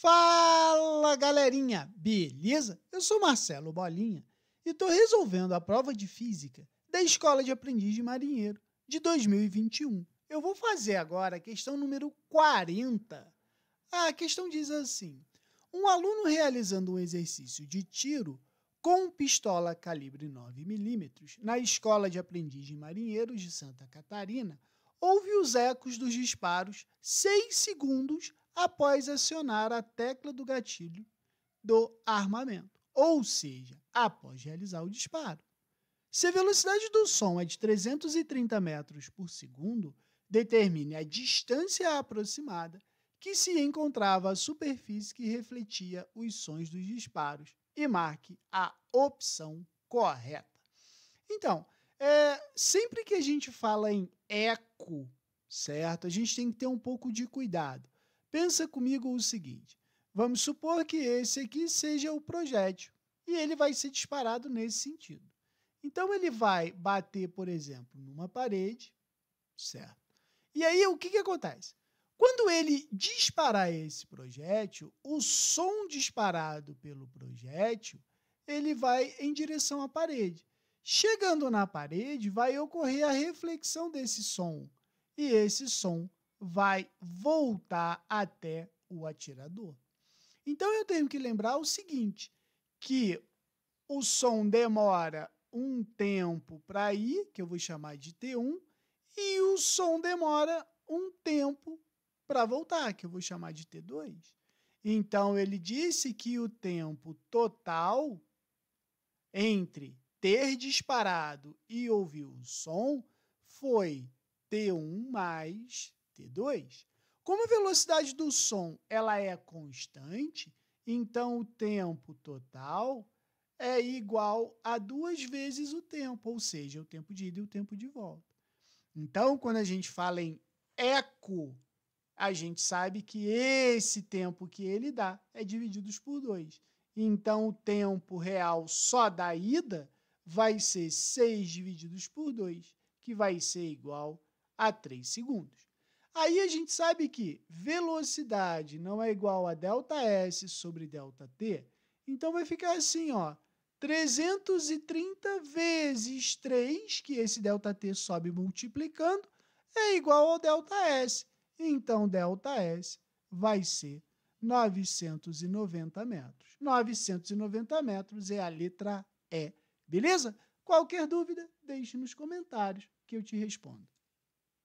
Fala galerinha, beleza? Eu sou Marcelo Bolinha e estou resolvendo a prova de física da Escola de Aprendiz de Marinheiro de 2021. Eu vou fazer agora a questão número 40. A questão diz assim: um aluno realizando um exercício de tiro com pistola calibre 9mm na Escola de Aprendiz de Marinheiro de Santa Catarina ouve os ecos dos disparos seis segundos após acionar a tecla do gatilho do armamento, ou seja, após realizar o disparo. Se a velocidade do som é de 330 metros por segundo, determine a distância aproximada que se encontrava a superfície que refletia os sons dos disparos e marque a opção correta. Então, é, sempre que a gente fala em eco, certo? A gente tem que ter um pouco de cuidado. Pensa comigo o seguinte: vamos supor que esse aqui seja o projétil e ele vai ser disparado nesse sentido. Então ele vai bater, por exemplo, numa parede, certo? E aí o que, que acontece? Quando ele disparar esse projétil, o som disparado pelo projétil ele vai em direção à parede. Chegando na parede, vai ocorrer a reflexão desse som. E esse som vai voltar até o atirador. Então eu tenho que lembrar o seguinte, que o som demora um tempo para ir, que eu vou chamar de T1, e o som demora um tempo para voltar, que eu vou chamar de T2. Então ele disse que o tempo total entre ter disparado e ouvir o som foi T1 mais T2, como a velocidade do som ela é constante, então o tempo total é igual a duas vezes o tempo, ou seja, o tempo de ida e o tempo de volta. Então, quando a gente fala em eco, a gente sabe que esse tempo que ele dá é dividido por 2. Então, o tempo real só da ida vai ser 6 divididos por 2, que vai ser igual a 3 segundos. Aí a gente sabe que velocidade não é igual a ΔS sobre ΔT. Então vai ficar assim, ó. 330 vezes 3, que esse ΔT sobe multiplicando, é igual ao ΔS. Então, ΔS vai ser 990 metros. 990 metros é a letra E. Beleza? Qualquer dúvida, deixe nos comentários que eu te respondo.